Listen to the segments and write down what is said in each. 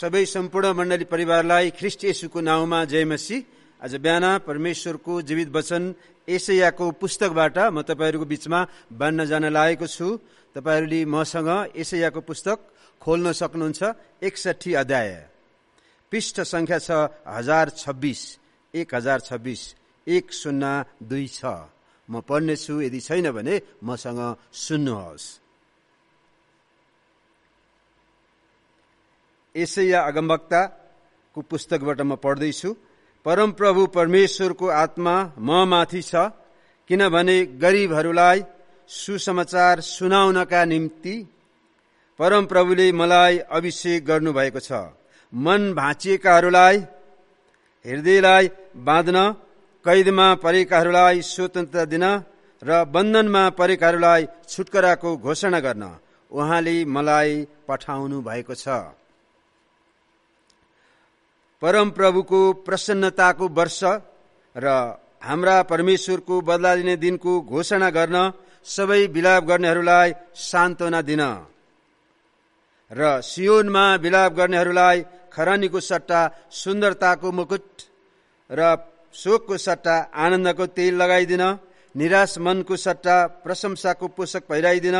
सबै सम्पूर्ण मण्डली परिवारलाई ख्रिस्ट यसुको नाउँमा जयमसी आज बिहान परमेश्वरको जीवित वचन एसैयाको पुस्तकबाट म तपाईँहरूको बिचमा बाँड्न जान लागेको छु तपाईँहरूले मसँग एसैयाको पुस्तक खोल्न सक्नुहुन्छ एकसठी अध्याय पृष्ठ सङ्ख्या छ हजार छब्बिस एक हजार छब्बिस एक शून्य दुई छ म पढ्नेछु यदि छैन भने मसँग सुन्नुहोस् एसैया अगमवक्ताको पुस्तकबाट म पढ्दैछु परमप्रभु परमेश्वरको आत्मा ममाथि छ किनभने गरिबहरूलाई सुसमाचार सुनाउनका निम्ति परमप्रभुले मलाई अभिषेक गर्नुभएको छ मन भाँचिएकाहरूलाई हृदयलाई बाँध्न कैदमा परेकाहरूलाई स्वतन्त्रता दिन र बन्धनमा परेकाहरूलाई छुटकराको घोषणा गर्न उहाँले मलाई पठाउनु भएको छ परमप्रभुको प्रसन्नताको वर्ष र हाम्रा परमेश्वरको बदला दिने दिनको घोषणा गर्न सबै विलाप गर्नेहरूलाई सान्त्वना दिन र सियोनमा विलाप गर्नेहरूलाई खरानीको सट्टा सुन्दरताको मुकुट र शोकको सट्टा आनन्दको तेल लगाइदिन निराश मनको सट्टा प्रशंसाको पोषक पहिराइदिन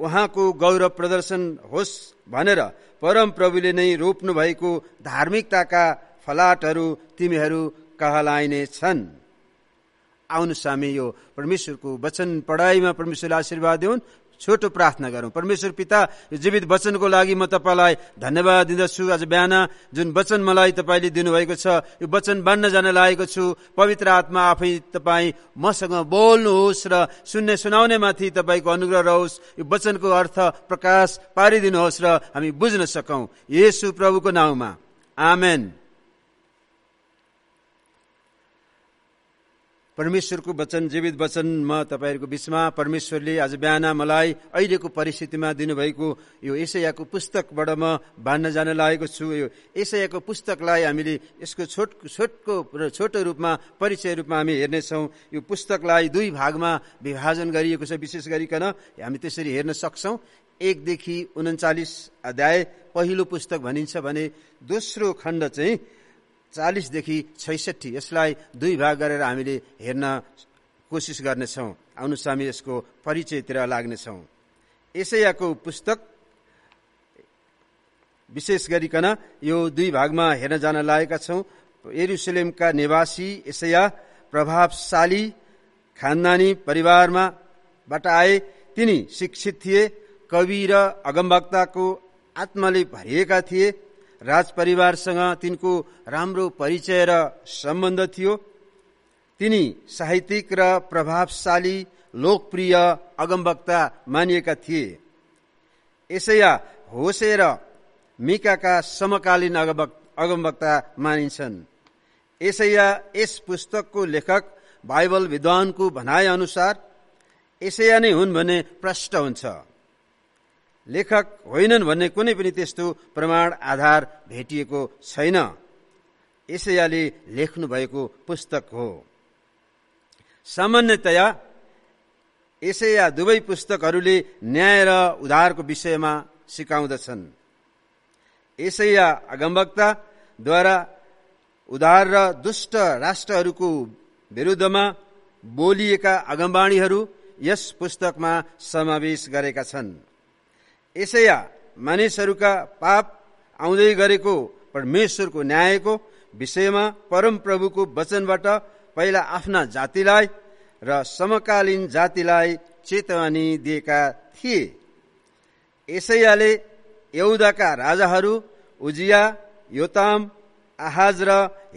उहाँको गौरव प्रदर्शन होस् भनेर परमप्रभुले नै रोप्नु भएको धार्मिकताका फलाटहरू तिमीहरू कहलाइने छन् आउनु सामी यो परमेश्वरको वचन पढाइमा परमेश्वरले आशीर्वाद दिउन् छोटो प्रार्थना गरौँ परमेश्वर पिता यो जीवित वचनको लागि म तपाईँलाई धन्यवाद दिँदछु आज बिहान जुन वचन मलाई तपाईँले दिनुभएको छ यो वचन बाँड्न जान लागेको छु पवित्र आत्मा आफै तपाईँ मसँग बोल्नुहोस् र सुन्ने सुनाउनेमाथि तपाईँको अनुग्रह रहोस् यो वचनको अर्थ प्रकाश पारिदिनुहोस् र हामी बुझ्न सकौँ यसु प्रभुको नाउँमा आमेन परमेश्वरको वचन जीवित वचन म तपाईँहरूको बिचमा परमेश्वरले आज बिहान मलाई अहिलेको परिस्थितिमा दिनुभएको यो एसयाको पुस्तकबाट म बाँड्न जान लागेको छु यो एसयाको पुस्तकलाई हामीले यसको छोट छोटको छोटो रूपमा परिचय रूपमा हामी हेर्नेछौँ यो पुस्तकलाई दुई भागमा विभाजन गरिएको छ विशेष गरिकन हामी त्यसरी हेर्न सक्छौँ एकदेखि उन्चालिस अध्याय पहिलो पुस्तक भनिन्छ भने दोस्रो खण्ड चाहिँ चालिसदेखि छैसठी यसलाई दुई भाग गरेर हामीले हेर्न कोसिस गर्नेछौँ आउनुहोस् हामी यसको परिचयतिर लाग्नेछौँ यसैयाको पुस्तक विशेष गरिकन यो दुई भागमा हेर्न जान लागेका छौँ एरुसलेमका निवासी यसैया प्रभावशाली खानदानी परिवारमाबाट आए तिनी शिक्षित थिए कवि र अगमवक्ताको आत्माले भरिएका थिए राजपरिवारसँग तिनको राम्रो परिचय र सम्बन्ध थियो तिनी साहित्यिक र प्रभावशाली लोकप्रिय अगमवक्ता मानिएका थिए यसैया होसे र मिकाका समकालीन अगमवक् अगमवक्ता मानिन्छन् यसैया यस पुस्तकको लेखक बाइबल विद्वानको भनाइ अनुसार यसैया नै हुन् भने प्रष्ट हुन्छ लेखक होइनन् भन्ने कुनै पनि त्यस्तो प्रमाण आधार भेटिएको छैन लेख्नु भएको पुस्तक हो सामान्यतया यसैया दुवै पुस्तकहरूले न्याय र उधारको विषयमा सिकाउँदछन् यसैया अगमवक्ताद्वारा उधार र दुष्ट राष्ट्रहरूको विरुद्धमा बोलिएका अगमवाणीहरू यस पुस्तकमा समावेश गरेका छन् यसैया मानिसहरूका पाप आउँदै गरेको परमेश्वरको न्यायको विषयमा परमप्रभुको वचनबाट पहिला आफ्ना जातिलाई र समकालीन जातिलाई चेतावनी दिएका थिए यसैयाले यौदाका राजाहरू उजिया योताम आहाज र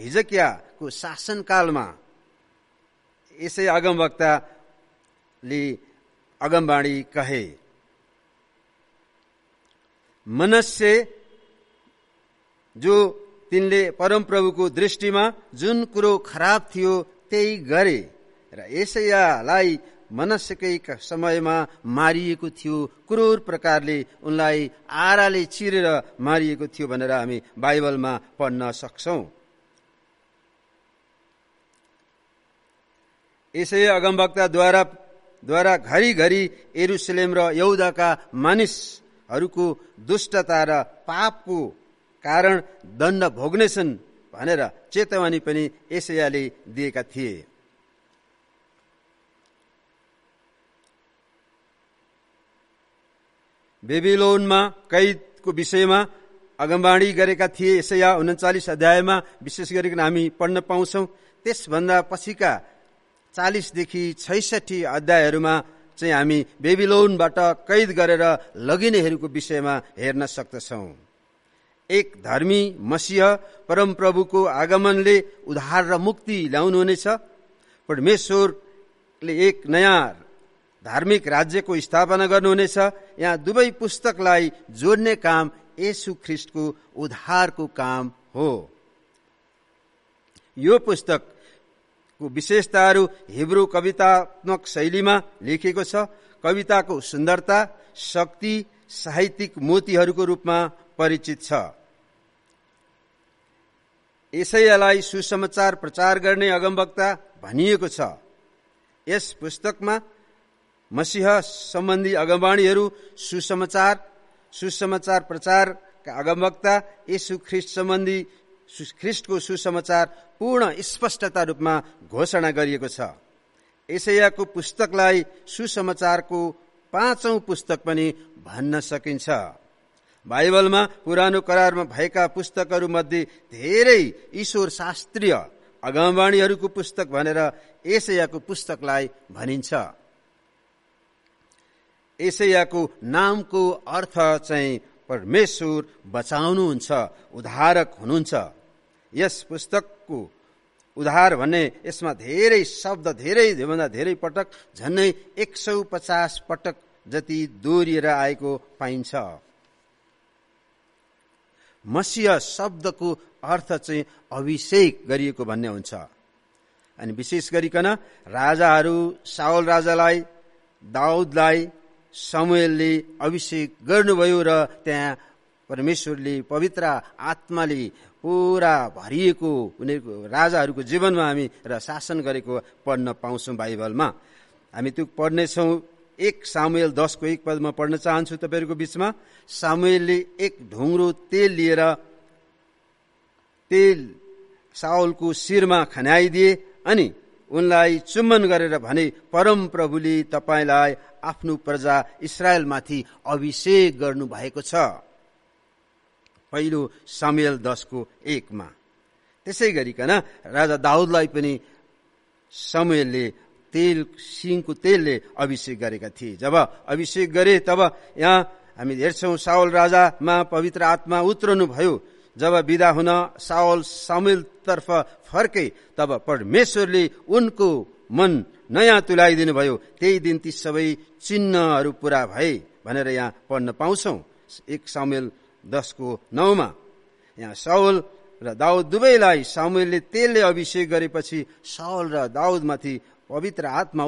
हिजकियाको शासनकालमा यसै अगमवक्ताले अगमवाणी कहे मनस्य जो तिनले परमप्रभुको दृष्टिमा जुन कुरो खराब थियो त्यही गरे र यसैयालाई मनस्यकै समयमा मारिएको थियो क्रूर प्रकारले उनलाई आराले चिरेर मारिएको थियो भनेर हामी बाइबलमा पढ्न सक्छौँ यसै अगमवक्ताद्वारा द्वारा घरिघरि एरुसलेम र यौदाका मानिस हरूको दुष्टता र पापको कारण दण्ड भोग्नेछन् भनेर चेतावनी पनि एसयाले दिएका थिए बेबिलोनमा कैदको विषयमा अगमबाणी गरेका थिए एसया उन्चालिस अध्यायमा विशेष गरिकन हामी पढ्न पाउँछौँ त्यसभन्दा पछिका चालिसदेखि छैसठी अध्यायहरूमा चाहिँ हामी बेबिलोनबाट कैद गरेर लगिनेहरूको विषयमा हेर्न सक्दछौँ एक धर्मी मसिह परमप्रभुको आगमनले उद्धार र मुक्ति ल्याउनुहुनेछ परमेश्वरले एक नयाँ धार्मिक राज्यको स्थापना गर्नुहुनेछ यहाँ दुवै पुस्तकलाई जोड्ने काम यशु ख्रिस्टको उद्धारको काम हो यो पुस्तक को विशेषताहरू हिब्रो कवितात्मक शैलीमा लेखिएको छ कविताको सुन्दरता शक्ति साहित्यिक मोतीहरूको रूपमा परिचित छ यसैलाई सुसमाचार प्रचार गर्ने अगमवक्ता भनिएको छ यस पुस्तकमा मसिह सम्बन्धी अगमवाणीहरू सुसमाचार सुसमाचार प्रचारका अगमवक्ता यसु ख्रिस्ट सम्बन्धी ख्रिस्टको सुसमाचार पूर्ण स्पष्टता रूपमा घोषणा गरिएको छ एसैयाको पुस्तकलाई सुसमाचारको पाँचौं पुस्तक पनि भन्न सकिन्छ बाइबलमा पुरानो करारमा भएका पुस्तकहरू मध्ये धेरै ईश्वर शास्त्रीय अगमवाणीहरूको पुस्तक भनेर एसैयाको पुस्तकलाई भनिन्छ एसैयाको नामको अर्थ चाहिँ परमेश्वर बचाउनुहुन्छ उद्धारक हुनुहुन्छ यस पुस्तकको उद्धार भन्ने यसमा धेरै शब्द धेरै भन्दा धेरै पटक झन्नै एक सौ पचास पटक जति दोहोरिएर आएको पाइन्छ मसिह शब्दको अर्थ चाहिँ अभिषेक गरिएको भन्ने हुन्छ अनि विशेष गरिकन राजाहरू सावल राजालाई दाउदलाई समयले अभिषेक गर्नुभयो र त्यहाँ परमेश्वरले पवित्र आत्माले पुरा भरिएको उनीहरूको राजाहरूको जीवनमा हामी र शासन गरेको पढ्न पाउँछौँ बाइबलमा हामी त्यो पढ्नेछौँ एक सामुएल दसको एक पदमा पढ्न चाहन्छु तपाईँहरूको बिचमा सामुएलले एक ढुङ्ग्रो तेल लिएर तेल साउलको शिरमा खन्याइदिए अनि उनलाई चुम्बन गरेर भने परम प्रभुले तपाईँलाई आफ्नो प्रजा इसरायलमाथि अभिषेक गर्नु भएको छ पहिलो समेल दसको एकमा त्यसै गरिकन राजा दाउदलाई पनि समयले तेल सिंहको तेलले अभिषेक गरेका थिए जब अभिषेक गरे तब यहाँ हामी हेर्छौँ सावल राजामा पवित्र आत्मा उत्रनु भयो जब विदा हुन साउल तर्फ फर्के तब परमेश्वरले उनको मन नयाँ तुलाइदिनु भयो त्यही दिन ती सबै चिन्हहरू पुरा भए भनेर यहाँ पढ्न पाउँछौ एक सामेल दसको नौमा यहाँ साउल र दाउद दुवैलाई सामेलले तेलले अभिषेक गरेपछि साउल र दाउदमाथि पवित्र आत्मा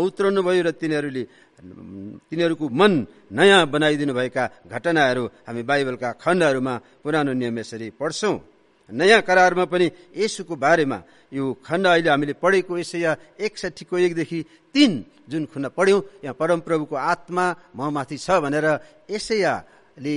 भयो र तिनीहरूले तिनीहरूको मन नयाँ बनाइदिनु भएका घटनाहरू हामी बाइबलका खण्डहरूमा पुरानो नियम यसरी पढ्छौँ नयाँ करारमा पनि यसुको बारेमा यो खण्ड अहिले हामीले पढेको यहाँ एकसठीको एकदेखि तिन जुन खण्ड पढ्यौँ यहाँ परमप्रभुको आत्मा ममाथि छ भनेर यसैयाले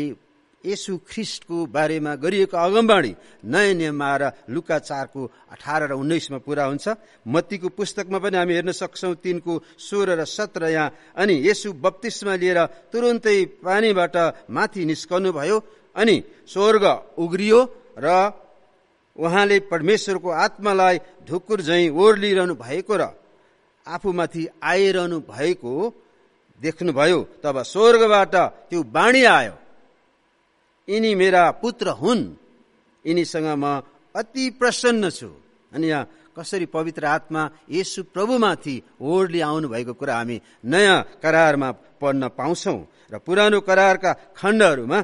यशु ख्रिस्टको बारेमा गरिएको अगमवाणी नयाँ नियममा आएर लुका चारको अठार र उन्नाइसमा पुरा हुन्छ मत्तीको पुस्तकमा पनि हामी हेर्न सक्छौँ तिनको सोह्र र सत्र यहाँ अनि यसु बत्तिसमा लिएर तुरुन्तै पानीबाट माथि निस्कनु भयो अनि स्वर्ग उग्रियो र उहाँले परमेश्वरको आत्मालाई ढुकुर झैँ ओर्लिरहनु भएको र आफूमाथि आइरहनु भएको देख्नुभयो तब स्वर्गबाट त्यो बाणी आयो यिनी मेरा पुत्र हुन् यिनीसँग म अति प्रसन्न छु अनि यहाँ कसरी पवित्र आत्मा यसु प्रभुमाथि आउनु भएको कुरा हामी नयाँ करारमा पढ्न पाउँछौँ र पुरानो करारका खण्डहरूमा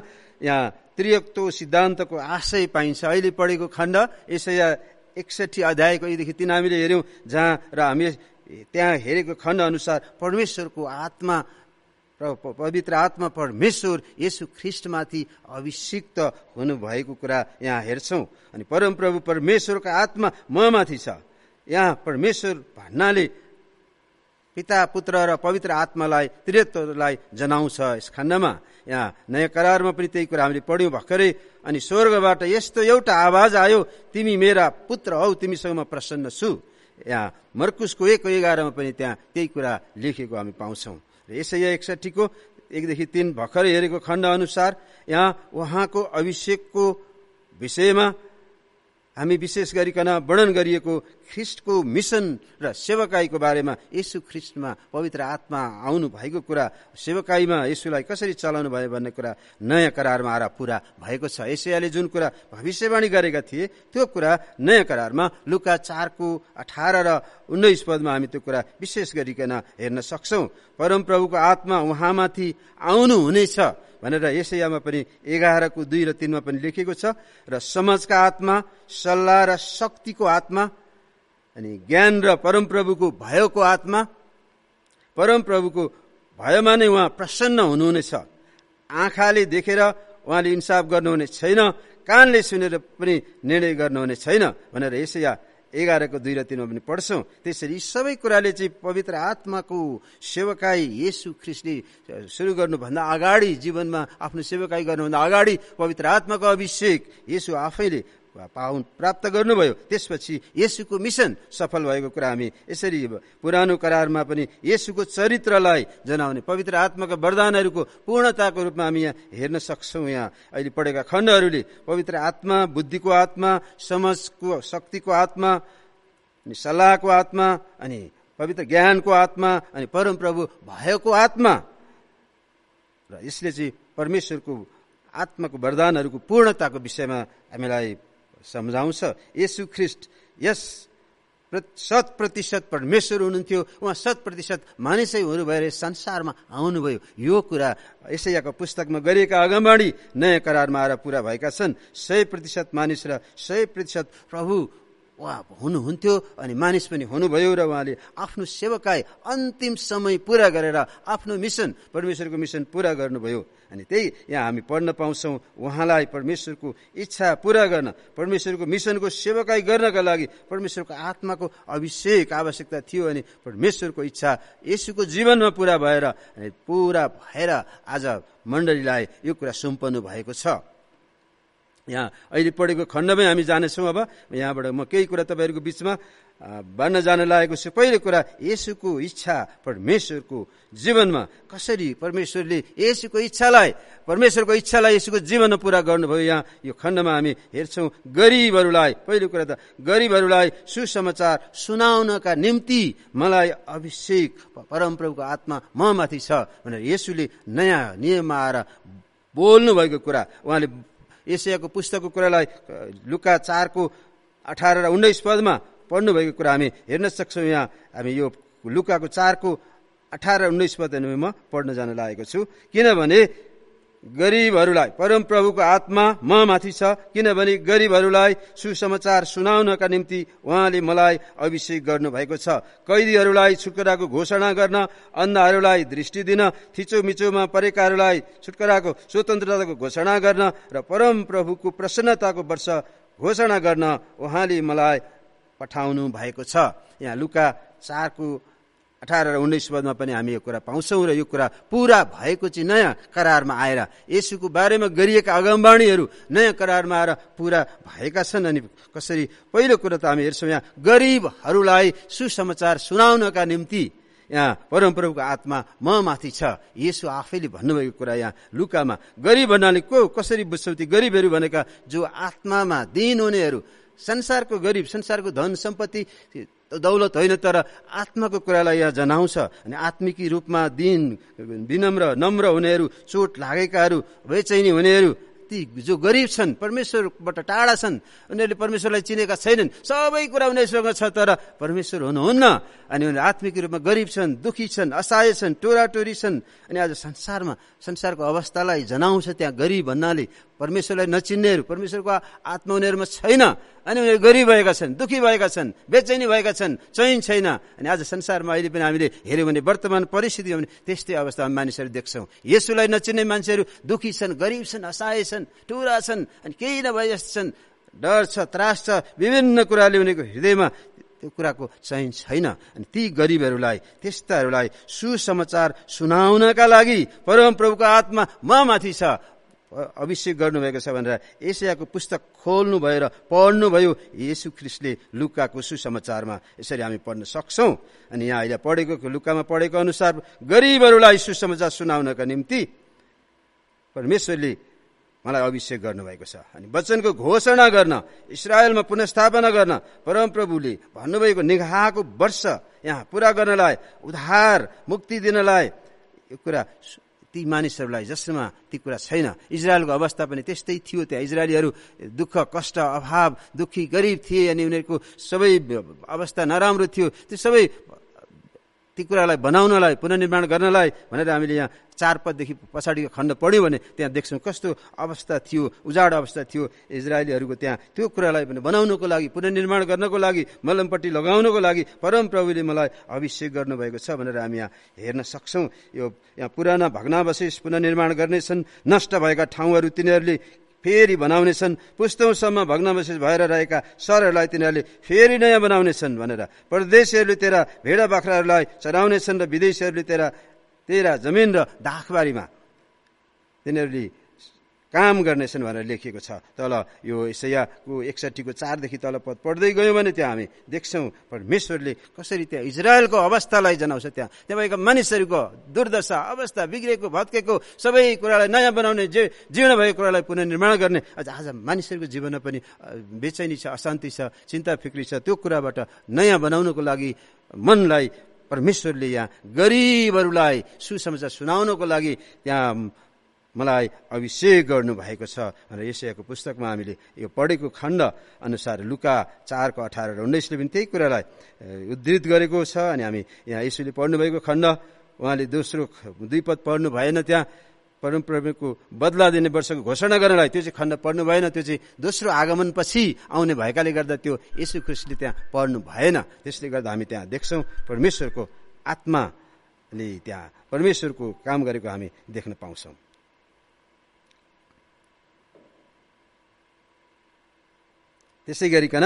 यहाँ त्रियक्तो सिद्धान्तको आशय पाइन्छ अहिले पढेको खण्ड यसया एकसठी अध्यायको यहीदेखि तिन हामीले हेऱ्यौँ जहाँ र हामी त्यहाँ हेरेको खण्ड अनुसार परमेश्वरको आत्मा र पवित्र आत्मा परमेश्वर यशु ख्रिस्टमाथि अभिषिक्त हुनुभएको कुरा यहाँ हेर्छौँ अनि परमप्रभु परमेश्वरको आत्मा ममाथि छ यहाँ परमेश्वर भन्नाले पिता पुत्र र पवित्र आत्मालाई त्रित्वलाई जनाउँछ यस खण्डमा यहाँ नयाँ करारमा पनि त्यही कुरा हामीले पढ्यौँ भर्खरै अनि स्वर्गबाट यस्तो एउटा आवाज आयो तिमी मेरा पुत्र हौ तिमीसँग म प्रसन्न छु यहाँ मर्कुसको एक एघारमा पनि त्यहाँ त्यही कुरा लेखेको हामी पाउँछौँ र यसै एकसट्ठीको एकदेखि तिन भर्खरै हेरेको अनुसार यहाँ उहाँको अभिषेकको विषयमा हामी विशेष गरिकन वर्णन गरिएको ख्रिस्टको मिसन र सेवकाईको बारेमा यसु ख्रिस्टमा पवित्र आत्मा आउनु भएको कुरा सेवकाईमा यसुलाई कसरी चलाउनु भयो भन्ने कुरा नयाँ करारमा आएर पुरा भएको छ एसियाले जुन कुरा भविष्यवाणी गरेका थिए त्यो कुरा नयाँ करारमा लुका चारको अठार र उन्नाइस पदमा हामी त्यो कुरा विशेष गरिकन हेर्न सक्छौँ परमप्रभुको आत्मा उहाँमाथि आउनुहुनेछ भनेर यसैयामा पनि एघारको दुई र तिनमा पनि लेखिएको छ र समाजका आत्मा सल्लाह र शक्तिको आत्मा अनि ज्ञान र परमप्रभुको भयको आत्मा परमप्रभुको भयमा नै उहाँ प्रसन्न हुनुहुनेछ आँखाले देखेर उहाँले इन्साफ गर्नुहुने छैन कानले सुनेर पनि निर्णय गर्नुहुने छैन भनेर यसैया एघारको दुई र तिनमा पनि पढ्छौँ त्यसरी सबै कुराले चाहिँ पवित्र आत्माको सेवकाई येसु ख्रिस्टले सुरु गर्नुभन्दा अगाडि जीवनमा आफ्नो सेवकाई गर्नुभन्दा अगाडि पवित्र आत्माको अभिषेक येसु आफैले पाउन प्राप्त गर्नुभयो त्यसपछि यसुको मिसन सफल भएको कुरा हामी यसरी पुरानो करारमा पनि येसुको चरित्रलाई जनाउने पवित्र आत्माको वरदानहरूको पूर्णताको रूपमा हामी यहाँ हेर्न सक्छौँ यहाँ अहिले पढेका खण्डहरूले पवित्र आत्मा बुद्धिको आत्मा समाजको शक्तिको आत्मा अनि सल्लाहको आत्मा अनि पवित्र ज्ञानको आत्मा अनि परमप्रभु भएको आत्मा र यसले चाहिँ परमेश्वरको आत्माको वरदानहरूको पूर्णताको विषयमा हामीलाई सम्झाउँछ यसु ख्रिस्ट यस शत प्रतिशत परमेश्वर हुनुहुन्थ्यो उहाँ शत प्रतिशत मानिसै हुनु भएर संसारमा आउनुभयो यो कुरा यसैयाको पुस्तकमा गरिएका अगमबाडी नयाँ करारमा आएर पुरा भएका छन् सय प्रतिशत मानिस र सय प्रतिशत प्रभु उहाँ हुनुहुन्थ्यो अनि मानिस पनि हुनुभयो र उहाँले आफ्नो सेवकाय अन्तिम समय पुरा गरेर आफ्नो मिसन परमेश्वरको मिसन पुरा गर्नुभयो अनि त्यही यहाँ हामी पढ्न पाउँछौँ उहाँलाई परमेश्वरको इच्छा पुरा गर्न परमेश्वरको मिसनको सेवकाई गर्नका लागि परमेश्वरको आत्माको अभिषेक आवश्यकता थियो अनि परमेश्वरको इच्छा यसुको जीवनमा पुरा भएर अनि पुरा भएर आज मण्डलीलाई यो कुरा सुम्पनु भएको छ यहाँ अहिले पढेको खण्डमै हामी जानेछौँ अब यहाँबाट म केही कुरा तपाईँहरूको बिचमा बाँड्न जान लागेको छु पहिलो कुरा यसुको इच्छा परमेश्वरको जीवनमा कसरी परमेश्वरले यसुको इच्छालाई परमेश्वरको इच्छालाई यसुको जीवनमा पुरा गर्नुभयो यहाँ यो खण्डमा हामी हेर्छौँ गरिबहरूलाई पहिलो कुरा त गरिबहरूलाई सुसमाचार सुनाउनका निम्ति मलाई अभिषेक परमप्रभुको आत्मा म माथि छ भनेर यसुले नयाँ नियममा आएर बोल्नुभएको कुरा उहाँले एसियाको पुस्तकको कुरालाई लुका चारको अठार र उन्नाइस पदमा पढ्नुभएको कुरा हामी हेर्न सक्छौँ यहाँ हामी यो लुकाको चारको अठार र उन्नाइस पद म पढ्न जान लागेको छु किनभने गरिबहरूलाई परमप्रभुको आत्मा म माथि छ किनभने गरिबहरूलाई सुसमाचार सुनाउनका निम्ति उहाँले मलाई अभिषेक गर्नुभएको छ कैदीहरूलाई छुटकराको घोषणा गर्न अन्धहरूलाई दृष्टि दिन थिचोमिचोमा परेकाहरूलाई छुटकराको स्वतन्त्रताको घोषणा गर्न र परमप्रभुको प्रसन्नताको वर्ष घोषणा गर्न उहाँले मलाई पठाउनु भएको छ यहाँ लुका चारको अठार र उन्नाइस पदमा पनि हामी यो कुरा पाउँछौँ र यो कुरा पुरा भएको चाहिँ नयाँ करारमा आएर यसुको बारेमा गरिएका अगमवाणीहरू नयाँ करारमा आएर पुरा भएका छन् अनि कसरी पहिलो कुरा त हामी हेर्छौँ यहाँ गरिबहरूलाई सुसमाचार सुनाउनका निम्ति यहाँ परमप्रभुको आत्मा म माथि छ यसो आफैले भन्नुभएको कुरा यहाँ लुकामा गरिब भन्नाले को कसरी बुझ्छौँ ती गरिबहरू भनेका जो आत्मामा दिन हुनेहरू संसारको गरिब संसारको धन सम्पत्ति दौलत होइन तर आत्माको कुरालाई यहाँ जनाउँछ अनि आत्मिकी रूपमा दिन विनम्र नम्र हुनेहरू चोट लागेकाहरू बेचैनी हुनेहरू ती जो गरिब छन् परमेश्वरबाट टाढा छन् उनीहरूले परमेश्वरलाई चिनेका छैनन् सबै कुरा उनीहरूसँग छ तर परमेश्वर हुनुहुन्न अनि उनीहरू आत्मिक रूपमा गरिब छन् दुखी छन् असहाय छन् टोराटोरी छन् अनि आज संसारमा संसारको अवस्थालाई जनाउँछ त्यहाँ गरिब भन्नाले परमेश्वरलाई नचिन्नेहरू परमेश्वरको आत्मा उनीहरूमा छैन अनि उनीहरू गरिब भएका छन् दुःखी भएका छन् बेचैनी भएका छन् चयन छैन अनि आज संसारमा अहिले पनि हामीले हेऱ्यौँ भने वर्तमान परिस्थितिमा पनि त्यस्तै अवस्थामा मानिसहरू देख्छौँ यसोलाई नचिन्ने मान्छेहरू दुःखी छन् गरिब छन् असहाय छन् टुरा छन् अनि केही नभए जस्तो छन् डर छ त्रास छ विभिन्न कुराले उनीहरूको हृदयमा त्यो कुराको चयन छैन अनि ती गरिबहरूलाई त्यस्ताहरूलाई सुसमाचार सुनाउनका लागि परमप्रभुको आत्मा म माथि छ अभिषेक गर्नुभएको छ भनेर एसियाको पुस्तक खोल्नु भएर पढ्नुभयो येसु ख्रिस्टले लुकाको सुसमाचारमा यसरी हामी पढ्न सक्छौँ अनि यहाँ अहिले पढेको लुकामा पढेको अनुसार गरिबहरूलाई सुसमाचार सुनाउनका निम्ति परमेश्वरले मलाई अभिषेक गर्नुभएको छ अनि वचनको घोषणा गर्न इसरायलमा पुनस्थापना गर्न परमप्रभुले भन्नुभएको निगाहको वर्ष यहाँ पुरा गर्नलाई उद्धार मुक्ति दिनलाई यो कुरा ती मानिसहरूलाई जसमा ती कुरा छैन इजरायलको अवस्था पनि त्यस्तै थियो त्यहाँ इजरायलीहरू दुःख कष्ट अभाव दुःखी गरिब थिए अनि उनीहरूको सबै अवस्था नराम्रो थियो त्यो सबै ती कुरालाई बनाउनलाई पुनर्निर्माण गर्नलाई भनेर हामीले यहाँ चार पददेखि पछाडिको खण्ड पढ्यौँ भने त्यहाँ देख्छौँ कस्तो अवस्था थियो उजाड अवस्था थियो इजरायलीहरूको त्यहाँ त्यो कुरालाई पनि बनाउनको लागि पुननिर्माण गर्नको लागि मलमपट्टि लगाउनको लागि परमप्रभुले मलाई अभिषेक गर्नुभएको छ भनेर हामी यहाँ हेर्न सक्छौँ यो यहाँ पुराना भग्नावशेष पुननिर्माण गर्नेछन् नष्ट भएका ठाउँहरू तिनीहरूले फेरि बनाउनेछन् पुस्तौँसम्म भग्नावशेष भएर रहेका सरहरूलाई तिनीहरूले फेरि नयाँ बनाउनेछन् भनेर परदेशीहरूले तेरा भेडा बाख्राहरूलाई चढाउनेछन् र विदेशीहरूले तेरा तेरा जमिन र दाखबारीमा तिनीहरूले काम गर्नेछन् भनेर लेखिएको छ तल यो इसयाको एकसट्ठीको चारदेखि तल पद पढ्दै गयौँ भने त्यहाँ हामी देख्छौँ परमेश्वरले कसरी त्यहाँ इजरायलको अवस्थालाई जनाउँछ त्यहाँ त्यहाँ भएका मानिसहरूको दुर्दशा अवस्था बिग्रेको भत्केको सबै कुरालाई नयाँ बनाउने जे जीवन भएको कुरालाई पुनर्निर्माण गर्ने आज आज मानिसहरूको जीवनमा पनि बेचैनी छ अशान्ति छ चिन्ता फिक्री छ त्यो कुराबाट नयाँ बनाउनको लागि मनलाई परमेश्वरले यहाँ गरिबहरूलाई सुसमाचार सुनाउनको लागि त्यहाँ मलाई अभिषेक गर्नुभएको छ र यसैको पुस्तकमा हामीले यो पढेको खण्ड अनुसार लुका चारको अठार र उन्नाइसले पनि त्यही कुरालाई उद्धृत गरेको छ अनि हामी यहाँ यसोले पढ्नुभएको खण्ड उहाँले दोस्रो दुई पद पढ्नु भएन त्यहाँ परमप्रभुको बदला दिने वर्षको घोषणा गर्नलाई त्यो चाहिँ खण्ड पढ्नु भएन त्यो चाहिँ दोस्रो आगमनपछि आउने भएकाले गर्दा त्यो यसो खुसीले त्यहाँ पढ्नु भएन त्यसले गर्दा हामी त्यहाँ देख्छौँ परमेश्वरको आत्माले त्यहाँ परमेश्वरको काम गरेको हामी देख्न पाउँछौँ त्यसै गरिकन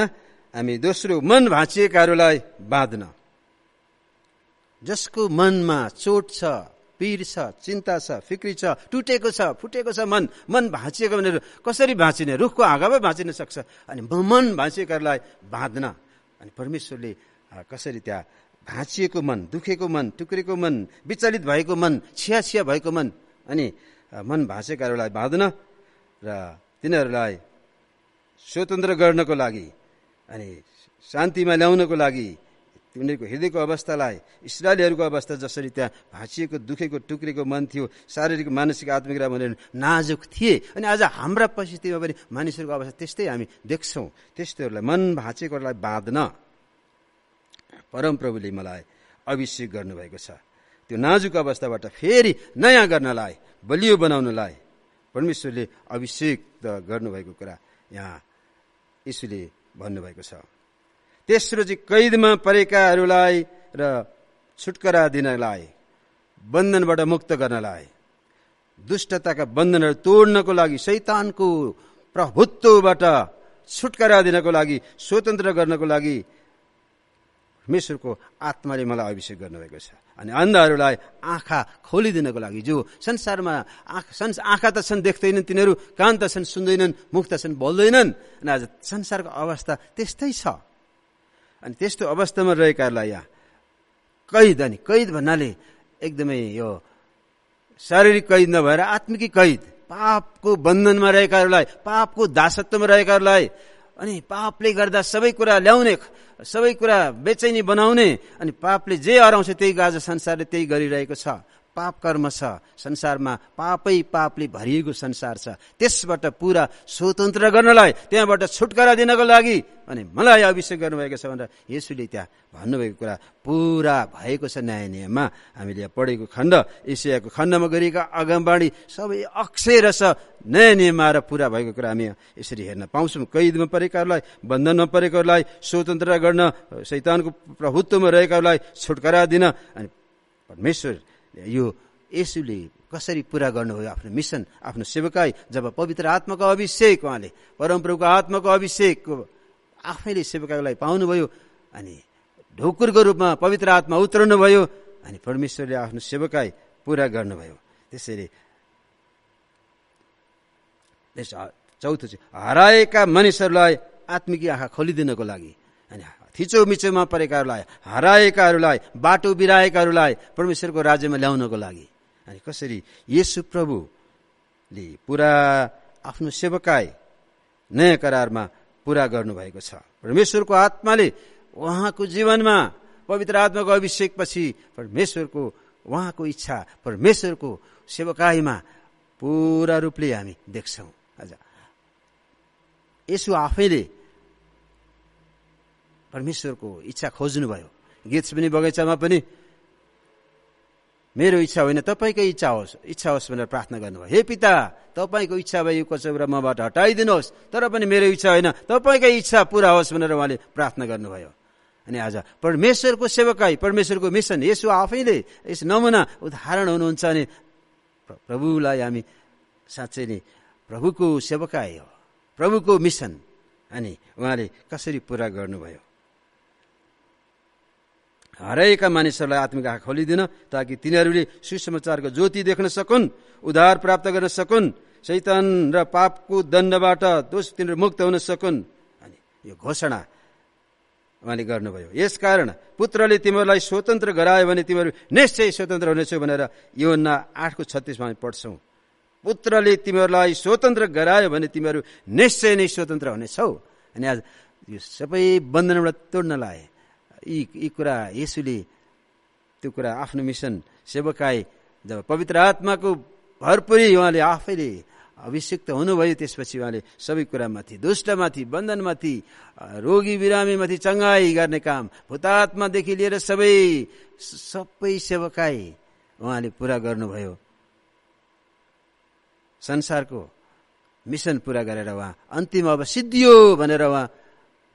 हामी दोस्रो मन भाँचिएकाहरूलाई बाँध्न जसको मनमा चोट छ पीर छ चिन्ता छ फिक्री छ टुटेको छ फुटेको छ मन मन भाँचिएको भनेर कसरी भाँचिने रुखको आगामा भाँचिन सक्छ अनि मन भाँचिएकाहरूलाई बाँध्न अनि परमेश्वरले कसरी त्यहाँ भाँचिएको मन दुखेको मन टुक्रेको मन विचलित भएको मन छिया छिया भएको मन अनि मन भाँचेकाहरूलाई बाँध्न र तिनीहरूलाई स्वतन्त्र गर्नको लागि अनि शान्तिमा ल्याउनको लागि उनीहरूको हृदयको अवस्थालाई इसरायलीहरूको अवस्था जसरी त्यहाँ भाँचिएको दुखेको टुक्रेको मन थियो शारीरिक मानसिक आत्मिक र भनेर नाजुक थिए अनि आज हाम्रा परिस्थितिमा पनि मानिसहरूको अवस्था त्यस्तै हामी देख्छौँ त्यस्तोहरूलाई मन भाँचेकोहरूलाई बाँध्न परमप्रभुले मलाई अभिषेक गर्नुभएको छ त्यो नाजुक अवस्थाबाट फेरि नयाँ गर्नलाई बलियो बनाउनलाई परमेश्वरले अभिषेक त गर्नुभएको कुरा यहाँ यीशुले भन्नुभएको छ तेस्रो चाहिँ कैदमा परेकाहरूलाई र छुटकरा दिनलाई बन्धनबाट मुक्त गर्नलाई दुष्टताका बन्धनहरू तोड्नको लागि शैतानको प्रभुत्वबाट छुटकरा दिनको लागि स्वतन्त्र गर्नको लागि परमेश्वरको आत्माले मलाई अभिषेक गर्नुभएको छ अनि अन्धहरूलाई आँखा खोलिदिनको लागि जो संसारमा आँख संस आँखा त छन् देख्दैनन् तिनीहरू कान त छन् सुन्दैनन् मुख त छन् बोल्दैनन् अनि आज संसारको अवस्था त्यस्तै छ अनि त्यस्तो अवस्थामा रहेकाहरूलाई यहाँ कैद अनि कैद भन्नाले एकदमै यो शारीरिक कैद नभएर आत्मिकी कैद पापको बन्धनमा रहेकाहरूलाई पापको दासत्वमा रहेकाहरूलाई अनि पापले गर्दा सबै कुरा ल्याउने सबै कुरा बेचैनी बनाउने अनि पापले जे हराउँछ त्यही आज संसारले त्यही गरिरहेको छ पाप कर्म छ संसारमा पापै पापले भरिएको संसार छ त्यसबाट पुरा स्वतन्त्र गर्नलाई त्यहाँबाट छुटकारा दिनको लागि अनि मलाई अभिषेक गर्नुभएको छ भनेर यसुले त्यहाँ भन्नुभएको कुरा पुरा भएको छ न्याय नियममा हामीले पढेको खण्ड एसियाको खण्डमा गरिएका अगमवाणी सबै अक्षर छ नयाँ नियममा आएर पुरा भएको कुरा हामी यसरी हेर्न पाउँछौँ कैदमा परेकाहरूलाई बन्धनमा परेकाहरूलाई स्वतन्त्र गर्न शैतानको प्रभुत्वमा रहेकाहरूलाई छुटकारा दिन अनि परमेश्वर यो यसुले कसरी पुरा गर्नुभयो आफ्नो मिसन आफ्नो सेवकाई जब पवित्र आत्माको अभिषेक उहाँले परमप्रभुको आत्माको अभिषेकको आफैले सेवकालाई पाउनुभयो अनि ढुकुरको रूपमा पवित्र आत्मा उत्रनुभयो अनि परमेश्वरले आफ्नो सेवकाई पुरा गर्नुभयो त्यसरी चौथो चाहिँ हराएका मानिसहरूलाई आत्मिक आँखा खोलिदिनको लागि अनि थिचोमिचोमा परेकाहरूलाई हराएकाहरूलाई बाटो बिराएकाहरूलाई परमेश्वरको राज्यमा ल्याउनको लागि अनि कसरी यसु प्रभुले पुरा आफ्नो सेवकाय नयाँ करारमा पुरा गर्नुभएको छ परमेश्वरको आत्माले उहाँको जीवनमा पवित्र आत्माको अभिषेकपछि परमेश्वरको उहाँको इच्छा परमेश्वरको सेवकायमा पूरा रूपले हामी देख्छौँ आज यसो आफैले परमेश्वरको इच्छा खोज्नुभयो गीत पनि बगैँचामा पनि मेरो इच्छा होइन तपाईँकै इच्छा होस् इच्छा होस् भनेर प्रार्थना गर्नुभयो हे पिता तपाईँको इच्छा भयो यो कचौरा मबाट हटाइदिनुहोस् तर पनि मेरो इच्छा होइन तपाईँकै इच्छा पुरा होस् भनेर उहाँले प्रार्थना गर्नुभयो अनि आज परमेश्वरको सेवकाई परमेश्वरको मिसन यसो आफैले यस नमुना उदाहरण हुनुहुन्छ अनि प्रभुलाई हामी साँच्चै नै प्रभुको सेवकाई हो प्रभुको मिसन अनि उहाँले कसरी पुरा गर्नुभयो हरेक मानिसहरूलाई आत्मिक आँखा खोलिदिन ताकि तिनीहरूले सुसमाचारको ज्योति देख्न सकुन् उद्धार प्राप्त गर्न सकुन् शैतन र पापको दण्डबाट दोष तिनीहरू मुक्त हुन सकुन् अनि यो घोषणा उहाँले गर्नुभयो यसकारण पुत्रले तिमीहरूलाई स्वतन्त्र गरायो भने तिमीहरू निश्चय स्वतन्त्र हुनेछौ भनेर यो न आठको छत्तिसमा हामी पढ्छौँ पुत्रले तिमीहरूलाई स्वतन्त्र गरायो भने तिमीहरू निश्चय नै स्वतन्त्र हुनेछौ अनि आज यो सबै बन्धनबाट तोड्न लाए यी यी कुरा यसुले त्यो कुरा आफ्नो मिसन सेवकाए जब पवित्र आत्माको भरपुरी उहाँले आफैले अभिषिक्त हुनुभयो त्यसपछि उहाँले सबै कुरामाथि दुष्टमाथि बन्धनमाथि रोगी बिरामीमाथि चङ्गाई गर्ने काम भूतात्मादेखि लिएर सबै सबै सेवकाई उहाँले पुरा गर्नुभयो संसारको मिसन पुरा गरेर उहाँ अन्तिम अब सिद्धियो भनेर उहाँ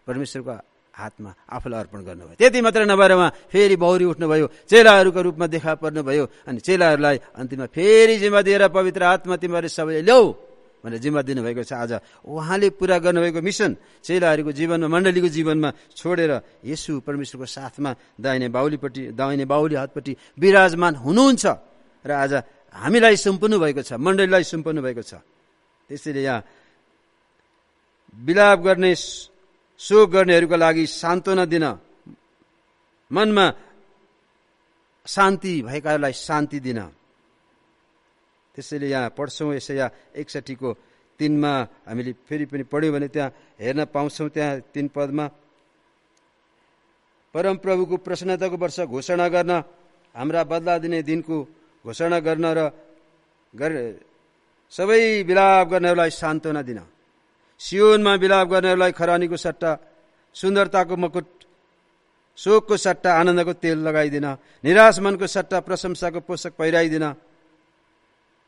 परमेश्वरको हातमा आफूलाई अर्पण गर्नुभयो त्यति मात्र नभएर उहाँ फेरि बौरी उठ्नुभयो चेलाहरूको रूपमा देखा पर्नुभयो अनि चेलाहरूलाई अन्तिममा फेरि जिम्मा दिएर पवित्र आत्मा तिमीहरू सबै ल्याऊ भनेर जिम्मा दिनुभएको छ आज उहाँले पुरा गर्नुभएको मिसन चेलाहरूको जीवनमा मण्डलीको जीवनमा छोडेर यसु परमेश्वरको साथमा दाहिने बाहुलीपट्टि दाइने बाहुली हातपट्टि विराजमान हुनुहुन्छ र आज हामीलाई सुम्पनु भएको छ मण्डलीलाई सुम्पनु भएको छ त्यसैले यहाँ विलाप गर्ने सो गर्नेहरूको लागि सान्त्वना दिन मनमा शान्ति भएकाहरूलाई शान्ति दिन त्यसैले यहाँ पढ्छौँ यसै यहाँ एकसठीको तिनमा हामीले फेरि पनि पढ्यौँ भने त्यहाँ हेर्न पाउँछौँ त्यहाँ तिन पदमा परमप्रभुको प्रसन्नताको वर्ष घोषणा गर्न हाम्रा बदला दिने दिनको घोषणा गर्न र गर सबै विलाप गर्नेहरूलाई सान्त्वना दिन सियोनमा विलाप गर्नेहरूलाई खरानीको सट्टा सुन्दरताको मकुट शोकको सट्टा आनन्दको तेल लगाइदिन निराश मनको सट्टा प्रशंसाको पोषक पहिराइदिन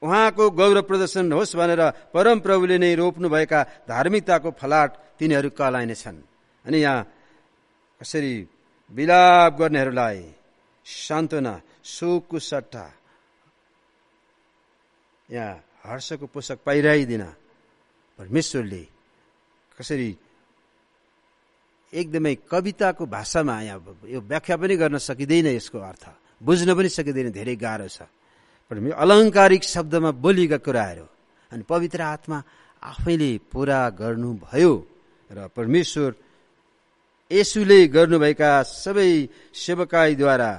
उहाँको गौरव प्रदर्शन होस् भनेर परमप्रभुले नै रोप्नुभएका धार्मिकताको फलाट तिनीहरू कलाइनेछन् अनि यहाँ कसरी विलाप गर्नेहरूलाई सान्त्वना शोकको सट्टा यहाँ हर्षको पोषक पहिराइदिन परमेश्वरले कसरी एकदमै कविताको भाषामा यहाँ यो व्याख्या पनि गर्न सकिँदैन यसको अर्थ बुझ्न पनि सकिँदैन धेरै गाह्रो छ अलङ्कारिक शब्दमा बोलिएका कुराहरू अनि पवित्र आत्मा आफैले पुरा गर्नुभयो र परमेश्वर यसुले गर्नुभएका सबै सेवकाईद्वारा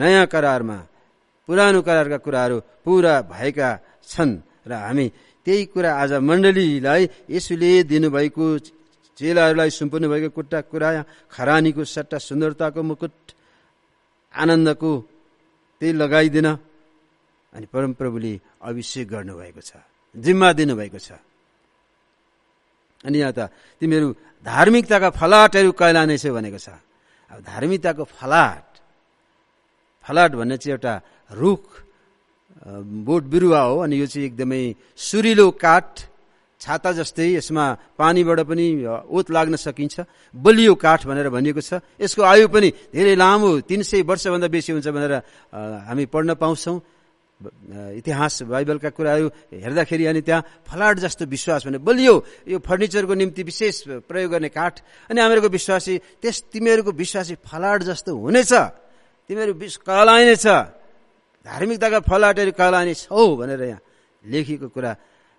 नयाँ करारमा पुरानो करारका कुराहरू पुरा भएका छन् र हामी त्यही कुरा आज मण्डलीलाई यसुले दिनुभएको चेलाहरूलाई सुम्पनु भएको कुट्टा कुरा खरानीको सट्टा सुन्दरताको मुकुट आनन्दको त्यही लगाइदिन अनि परमप्रभुले अभिषेक गर्नुभएको छ जिम्मा दिनुभएको छ अनि यहाँ त तिमीहरू धार्मिकताका फलाटहरू कहिला नै छ भनेको छ अब धार्मिकताको फलाट फलाट भन्ने चाहिँ एउटा रुख बोट बिरुवा हो अनि यो चाहिँ एकदमै सुरिलो काठ छाता जस्तै यसमा पानीबाट पनि ओत लाग्न सकिन्छ बलियो काठ भनेर भनिएको छ यसको आयु पनि धेरै लामो तिन सय वर्षभन्दा बेसी हुन्छ भनेर हामी पढ्न पाउँछौँ इतिहास बाइबलका कुराहरू हेर्दाखेरि अनि त्यहाँ फलाट जस्तो विश्वास भने बलियो यो फर्निचरको निम्ति विशेष प्रयोग गर्ने काठ अनि हामीहरूको विश्वासी त्यस तिमीहरूको विश्वासी फलाट जस्तो हुनेछ तिमीहरू कलाइनेछ धार्मिकताका फलाटहरू कलानी छौ भनेर यहाँ लेखिएको कुरा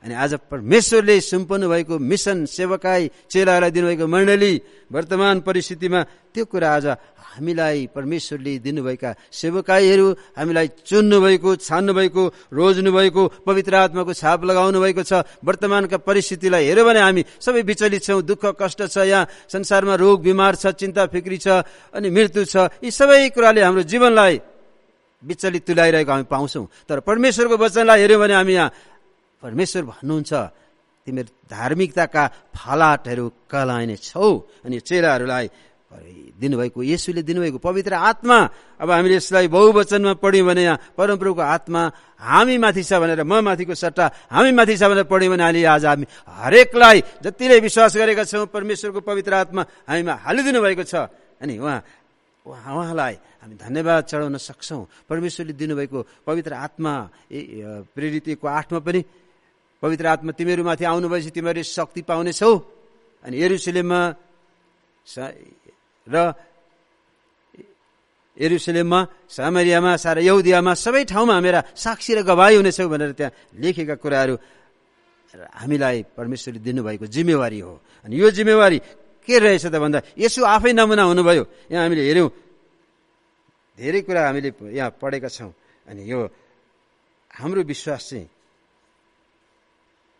अनि आज परमेश्वरले सुम्पनु भएको मिसन सेवकाई चेलाहरूलाई दिनुभएको मण्डली वर्तमान परिस्थितिमा त्यो कुरा आज हामीलाई परमेश्वरले दिनुभएका सेवकाईहरू हामीलाई चुन्नुभएको छान्नुभएको रोज्नुभएको पवित्र आत्माको छाप लगाउनु भएको छ वर्तमानका परिस्थितिलाई हेऱ्यो भने हामी सबै विचलित छौँ दुःख कष्ट छ यहाँ संसारमा रोग बिमार छ चिन्ता फिक्री छ अनि मृत्यु छ यी सबै कुराले हाम्रो जीवनलाई विचलित तुल्याइरहेको हामी पाउँछौँ तर परमेश्वरको वचनलाई हेऱ्यौँ भने हामी यहाँ परमेश्वर भन्नुहुन्छ तिमीहरू धार्मिकताका फलाटहरू कलाइने छौ अनि चेलाहरूलाई दिनुभएको यसुले दिनुभएको पवित्र आत्मा अब हामीले यसलाई बहुवचनमा पढ्यौँ भने यहाँ परमप्रभुको आत्मा हामी माथि छ भनेर म माथिको सट्टा हामी माथि छ भनेर पढ्यौँ भने अहिले आज हामी हरेकलाई जतिले विश्वास गरेका छौँ परमेश्वरको पवित्र आत्मा हामीमा हालिदिनु भएको छ अनि उहाँ उहाँलाई हामी धन्यवाद चढाउन सक्छौँ परमेश्वरले दिनुभएको पवित्र आत्मा प्रेरितको आठमा पनि पवित्र आत्मा तिमीहरूमाथि आउनु भएपछि तिमीहरू शक्ति पाउनेछौ अनि एरुसलेममा र एरुसलेममा सामरियामा सारा यहुदियामा सबै ठाउँमा मेरा साक्षी र गवाही हुनेछौ भनेर त्यहाँ लेखेका कुराहरू हामीलाई परमेश्वरले दिनुभएको जिम्मेवारी हो अनि यो जिम्मेवारी के रहेछ त भन्दा यसो आफै नमुना हुनुभयो यहाँ हामीले हेऱ्यौँ धेरै कुरा हामीले यहाँ पढेका छौँ अनि यो हाम्रो विश्वास चाहिँ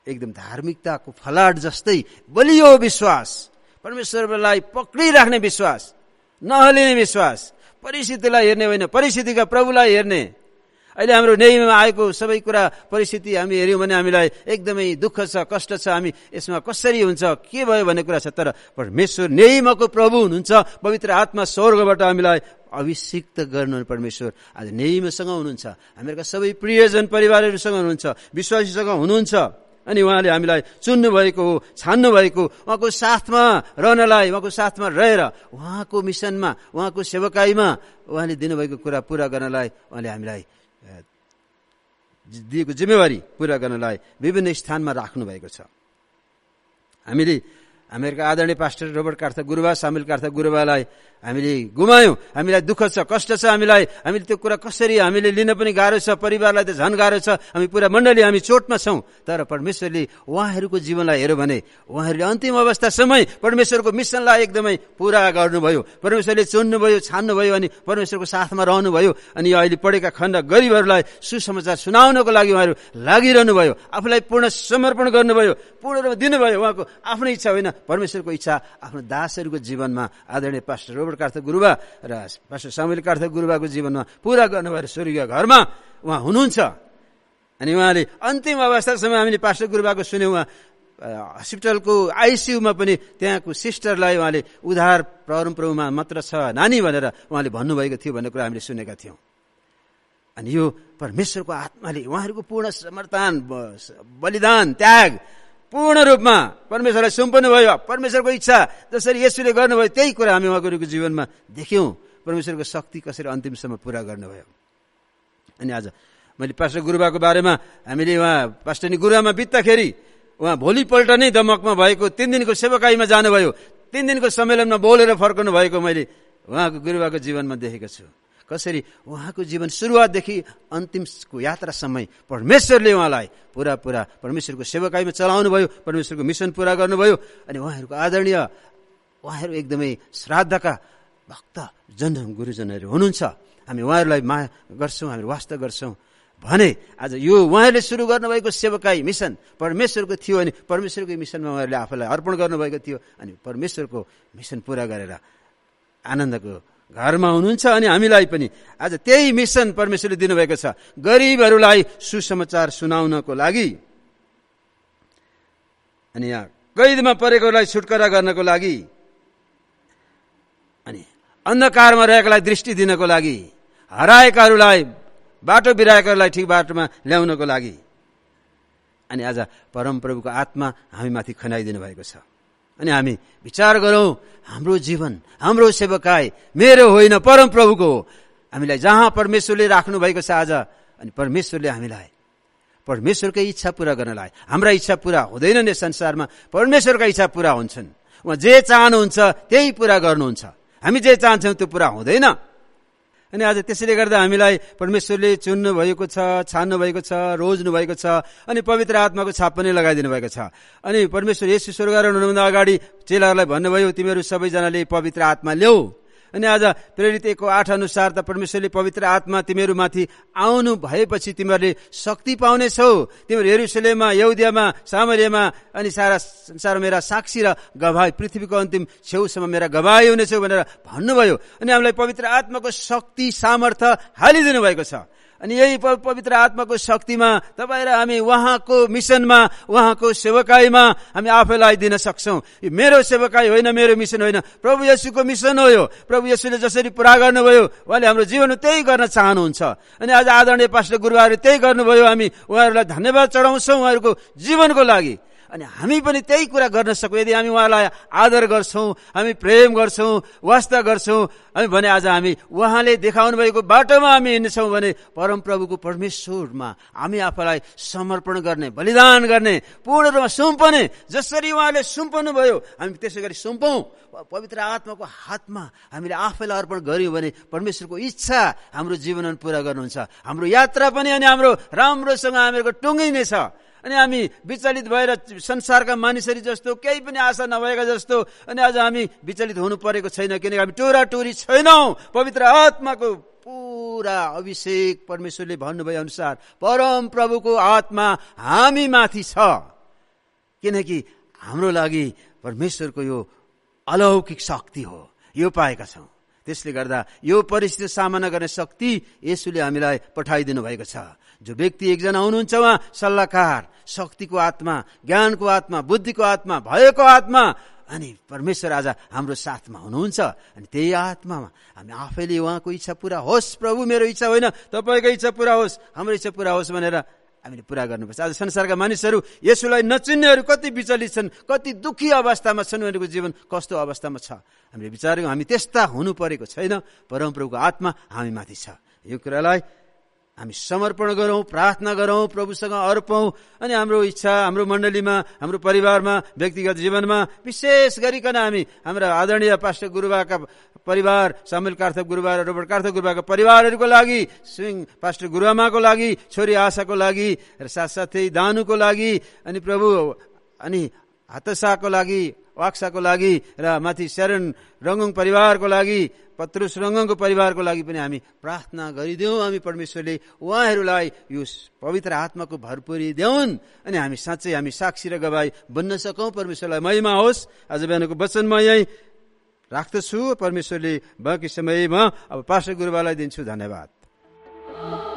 एकदम धार्मिकताको फलाट जस्तै बलियो विश्वास परमेश्वरलाई पक्रिराख्ने विश्वास नहलिने विश्वास परिस्थितिलाई हेर्ने होइन परिस्थितिका प्रभुलाई हेर्ने अहिले हाम्रो न्यायमा आएको सबै कुरा परिस्थिति हामी हेऱ्यौँ भने हामीलाई एकदमै दुःख छ कष्ट छ हामी यसमा कसरी हुन्छ के भयो भन्ने कुरा छ तर परमेश्वर न्यायमाको प्रभु हुनुहुन्छ पवित्र आत्मा स्वर्गबाट हामीलाई अभिषिक्त गर्नु परमेश्वर आज न्यायमासँग हुनुहुन्छ हामीहरूका सबै प्रियजन परिवारहरूसँग हुनुहुन्छ विश्वासीसँग हुनुहुन्छ अनि उहाँले हामीलाई चुन्नुभएको हो छान्नुभएको उहाँको साथमा रहनलाई उहाँको साथमा रहेर उहाँको मिसनमा उहाँको सेवकाईमा उहाँले दिनुभएको कुरा पुरा गर्नलाई उहाँले हामीलाई दिएको जिम्मेवारी पुरा गर्नलाई विभिन्न स्थानमा भएको छ हामीले अमेरिका आदरणीय पास्टर रोबर्ट कार्था गुरुबा सामिल कार्था गुरुबालाई हामीले गुमायौँ हामीलाई दुःख छ कष्ट छ हामीलाई हामीले त्यो कुरा कसरी हामीले लिन पनि गाह्रो छ परिवारलाई त झन् गाह्रो छ हामी पुरा मण्डली हामी चोटमा छौँ तर परमेश्वरले उहाँहरूको जीवनलाई हेऱ्यो भने उहाँहरूले अन्तिम अवस्थासम्मै परमेश्वरको मिसनलाई एकदमै पुरा गर्नुभयो परमेश्वरले चुन्नुभयो छान्नुभयो अनि परमेश्वरको साथमा रहनुभयो अनि अहिले पढेका खण्ड गरिबहरूलाई सुसमाचार सुनाउनको लागि उहाँहरू लागिरहनुभयो आफूलाई पूर्ण समर्पण गर्नुभयो पूर्ण रूपमा दिनुभयो उहाँको आफ्नै इच्छा होइन परमेश्वरको इच्छा आफ्नो दासहरूको जीवनमा आदरणीय पास्टर सर्वकार्थ गुरुबा र पास्टर सामुएल कार्थ गुरुबाको जीवनमा पुरा गर्नुभएर स्वर्गीय घरमा उहाँ हुनुहुन्छ अनि उहाँले अन्तिम अवस्थासम्म हामीले पास्टर गुरुबाको सुन्यौँ उहाँ हस्पिटलको आइसियुमा पनि त्यहाँको सिस्टरलाई उहाँले उधार प्रभुमा मात्र छ नानी भनेर उहाँले भन्नुभएको थियो भन्ने कुरा हामीले सुनेका थियौँ अनि यो परमेश्वरको आत्माले उहाँहरूको पूर्ण समर्थन बलिदान त्याग पूर्ण रूपमा परमेश्वरलाई सुम्पनु भयो परमेश्वरको इच्छा जसरी यसुले गर्नुभयो त्यही कुरा हामी गुरुको जीवनमा देख्यौँ परमेश्वरको शक्ति कसरी अन्तिमसम्म पुरा गर्नुभयो अनि आज मैले पास्टर गुरुबाको बारेमा हामीले उहाँ पास्टनी गुरुवामा बित्दाखेरि उहाँ भोलिपल्ट नै दमकमा भएको तिन दिनको सेवाकाईमा जानुभयो तिन दिनको सम्मेलनमा बोलेर फर्कनु भएको मैले उहाँको गुरुबाको जीवनमा देखेको छु कसरी उहाँको जीवन सुरुवातदेखि अन्तिमको यात्रासम्म परमेश्वरले उहाँलाई पुरा पुरा परमेश्वरको सेवाकाईमा चलाउनुभयो परमेश्वरको मिसन पुरा गर्नुभयो अनि उहाँहरूको आदरणीय उहाँहरू एकदमै श्राद्धका भक्त जन गुरुजनहरू हुनुहुन्छ हामी उहाँहरूलाई माया गर्छौँ हामी वास्तव गर्छौँ भने आज यो उहाँहरूले सुरु गर्नुभएको सेवकाई मिसन परमेश्वरको थियो अनि परमेश्वरको मिसनमा उहाँहरूले आफूलाई अर्पण गर्नुभएको थियो अनि परमेश्वरको मिसन पुरा गरेर आनन्दको घरमा हुनुहुन्छ अनि हामीलाई पनि आज त्यही मिसन परमेश्वरले दिनुभएको छ गरिबहरूलाई सुसमाचार सुनाउनको लागि अनि यहाँ कैदमा परेकोलाई छुटकरा गर्नको लागि अनि अन्धकारमा रहेकोलाई दृष्टि दिनको लागि हराएकाहरूलाई बाटो बिराएकाहरूलाई ठिक बाटोमा ल्याउनको लागि अनि आज परमप्रभुको आत्मा हामीमाथि खनाइदिनु भएको छ अनि हामी विचार गरौँ हाम्रो जीवन हाम्रो सेवकाय मेरो होइन परम प्रभुको हो हामीलाई जहाँ परमेश्वरले राख्नु भएको छ आज अनि परमेश्वरले हामीलाई परमेश्वरकै इच्छा पुरा गर्नलाई हाम्रा इच्छा पुरा हुँदैनन् यो संसारमा परमेश्वरका इच्छा पुरा हुन्छन् उहाँ जे चाहनुहुन्छ त्यही पुरा गर्नुहुन्छ हामी जे चाहन्छौँ त्यो पुरा हुँदैन अनि आज त्यसैले गर्दा हामीलाई परमेश्वरले चुन्नु भएको छ छान्नु भएको छ रोज्नु भएको छ अनि पवित्र आत्माको छाप पनि लगाइदिनु भएको छ अनि परमेश्वर यसो स्वर्ग हुनुभन्दा अगाडि चेलाहरूलाई भन्नुभयो तिमीहरू सबैजनाले पवित्र आत्मा ल्याऊ अनि आज प्रेरित एकको आठ अनुसार त परमेश्वरले पवित्र आत्मा तिमीहरूमाथि आउनु भएपछि तिमीहरूले शक्ति पाउनेछौ तिमीहरू हेरुसलेमा यौद्यामा सामरियामा अनि सारा संसार मेरा साक्षी र गवाई पृथ्वीको अन्तिम छेउसम्म मेरा गवाई हुनेछौ भनेर भन्नुभयो अनि हामीलाई पवित्र आत्माको शक्ति सामर्थ्य हालिदिनु भएको छ अनि यही पवित्र आत्माको शक्तिमा तपाईँ र हामी उहाँको मिसनमा उहाँको सेवकाईमा हामी आफैलाई दिन सक्छौँ मेरो सेवकाई होइन मेरो मिसन होइन प्रभु यशुको मिसन हो यो प्रभु यशुले जसरी पुरा गर्नुभयो उहाँले हाम्रो जीवन त्यही गर्न चाहनुहुन्छ अनि आज आदरणीय पास्टर गुरुहरूले त्यही गर्नुभयो हामी उहाँहरूलाई धन्यवाद चढाउँछौँ उहाँहरूको जीवनको लागि अनि हामी पनि त्यही कुरा गर्न सकौँ यदि हामी उहाँलाई आदर गर्छौँ हामी प्रेम गर्छौँ वास्ता गर्छौँ हामी भने आज हामी उहाँले देखाउनु भएको बाटोमा हामी हिँड्छौँ भने परमप्रभुको परमेश्वरमा हामी आफूलाई समर्पण गर्ने बलिदान गर्ने पूर्ण रूपमा सुम्पने जसरी उहाँले सुम्पनु भयो हामी त्यसै गरी सुम्पौँ पवित्र आत्माको हातमा हामीले आफैलाई अर्पण गऱ्यौँ भने परमेश्वरको इच्छा हाम्रो जीवनमा पुरा गर्नुहुन्छ हाम्रो यात्रा पनि अनि हाम्रो राम्रोसँग हामीहरूको टुङ्गिनेछ अनि हामी विचलित भएर संसारका मानिसहरू जस्तो केही पनि आशा नभएका जस्तो अनि आज हामी विचलित हुनु परेको छैन किनकि हामी टोरा टोरी छैनौँ पवित्र आत्माको पुरा अभिषेक परमेश्वरले भन्नुभयो अनुसार परम प्रभुको आत्मा हामी माथि छ किनकि हाम्रो लागि परमेश्वरको यो अलौकिक शक्ति हो यो पाएका छौँ त्यसले गर्दा यो परिस्थिति सामना गर्ने शक्ति यसुले हामीलाई पठाइदिनु भएको छ जो व्यक्ति एकजना हुनुहुन्छ उहाँ सल्लाहकार शक्तिको आत्मा ज्ञानको आत्मा बुद्धिको आत्मा भएको आत्मा अनि परमेश्वर आज हाम्रो साथमा हुनुहुन्छ अनि त्यही आत्मामा हामी आफैले उहाँको इच्छा पुरा होस् प्रभु मेरो इच्छा होइन तपाईँको इच्छा पुरा होस् हाम्रो इच्छा पुरा होस् भनेर हामीले पुरा गर्नुपर्छ आज संसारका मानिसहरू यसोलाई नचिन्नेहरू कति विचलित छन् कति दुःखी अवस्थामा छन् उनीहरूको जीवन कस्तो अवस्थामा छ हामीले विचार हामी त्यस्ता हुनु परेको छैन परमप्रभुको आत्मा हामी माथि छ यो कुरालाई हामी समर्पण गरौँ प्रार्थना गरौँ प्रभुसँग अर्पौँ अनि हाम्रो इच्छा हाम्रो मण्डलीमा हाम्रो परिवारमा व्यक्तिगत जीवनमा विशेष गरिकन हामी हाम्रा आदरणीय पाष्ट गुरुबाका परिवार सामेल कार्थक गुरुबा र रोबर्ट कार्थक गुरुबाका परिवारहरूको लागि स्विङ पास्टर गुरुआमाको लागि छोरी आशाको लागि र साथसाथै दानुको लागि अनि प्रभु अनि हातसाको लागि वाक्साको लागि र माथि शरण रङ्गुङ परिवारको लागि पत्रुस रङ्गुङको परिवारको लागि पनि हामी प्रार्थना गरिदेऊ हामी परमेश्वरले उहाँहरूलाई यो पवित्र आत्माको भरपुरी देऊन् अनि हामी साँच्चै हामी साक्षी र गवाई बन्न सकौँ परमेश्वरलाई महिमा होस् आज बिहानको वचन म यहीँ राख्दछु परमेश्वरले बाँकी समयमा अब पार्श्व गुरुबालाई दिन्छु धन्यवाद